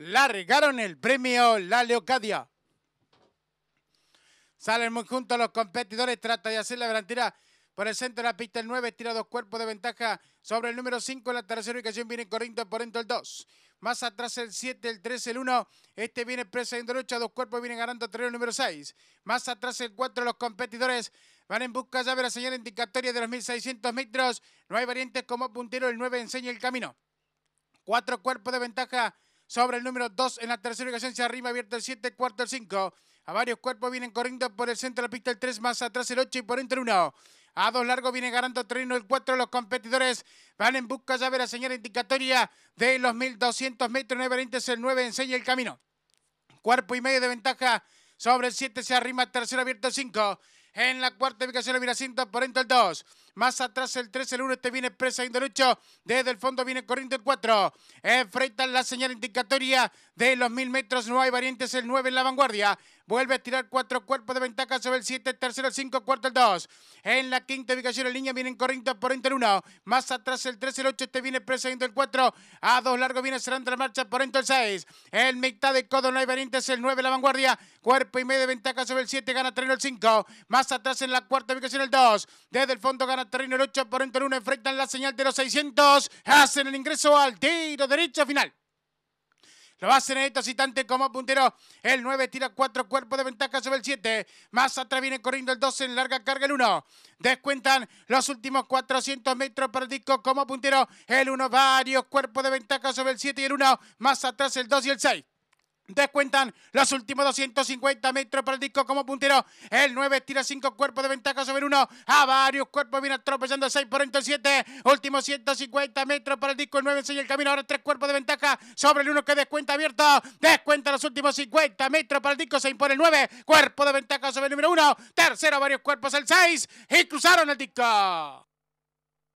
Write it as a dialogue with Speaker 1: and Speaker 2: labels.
Speaker 1: largaron el premio La Leocadia. Salen muy juntos los competidores, trata de hacer la garantía por el centro de la pista el 9, tira dos cuerpos de ventaja sobre el número 5, la tercera ubicación viene corriendo por dentro el 2. Más atrás el 7, el 3, el 1. Este viene presa en lucha, dos cuerpos vienen ganando terreno el número 6. Más atrás el 4, los competidores van en busca ya de la señal indicatoria de los 1600 metros. No hay variantes como puntero, el 9 enseña el camino. Cuatro cuerpos de ventaja sobre el número 2 en la tercera ubicación. Se arriba abierto el 7, cuarto el 5. A varios cuerpos vienen corriendo por el centro de la pista el 3, más atrás el 8 y por entre el 1. A dos largos viene ganando terreno el 4. Los competidores van en busca ya de la señal indicatoria de los 1200 metros. 9 el 9 enseña el camino. Cuerpo y medio de ventaja sobre el 7 se arrima tercero abierto el 5. En la cuarta ubicación la Miracinto por entre el 2. Más atrás el 3, el 1, este viene presa derecho. Desde el fondo viene corriendo el 4. Enfrenta la señal indicatoria de los 1000 metros. No hay variantes, el 9 en la vanguardia. Vuelve a tirar cuatro cuerpos de ventaja sobre el 7, tercero el 5, cuarto el 2. En la quinta ubicación en línea vienen corriendo por entre el 1. Más atrás el 3, el 8, este viene precediendo el 4. A dos largos viene cerrando la marcha por entre el 6. En mitad de codo no hay variantes el 9, la vanguardia. Cuerpo y medio de ventaja sobre el 7, gana terreno el 5. Más atrás en la cuarta ubicación el 2. Desde el fondo gana terreno el 8 por entre el 1. Enfrentan la señal de los 600. Hacen el ingreso al tiro derecho final. Lo hacen en este citante como puntero. El 9 tira cuatro cuerpos de ventaja sobre el 7. Más atrás viene corriendo el 12 en larga carga el 1. Descuentan los últimos 400 metros para el disco como puntero. El 1, varios cuerpos de ventaja sobre el 7 y el 1. Más atrás el 2 y el 6. Descuentan los últimos 250 metros para el disco como puntero. El 9 tira 5 cuerpos de ventaja sobre uno A varios cuerpos viene atropellando 6 por entre 7. Últimos 150 metros para el disco. El 9 enseña el camino. Ahora 3 cuerpos de ventaja sobre el 1 que descuenta abierto. Descuenta los últimos 50 metros para el disco. Se impone el 9. Cuerpo de ventaja sobre el número 1. Tercero, varios cuerpos el 6. Y cruzaron el disco.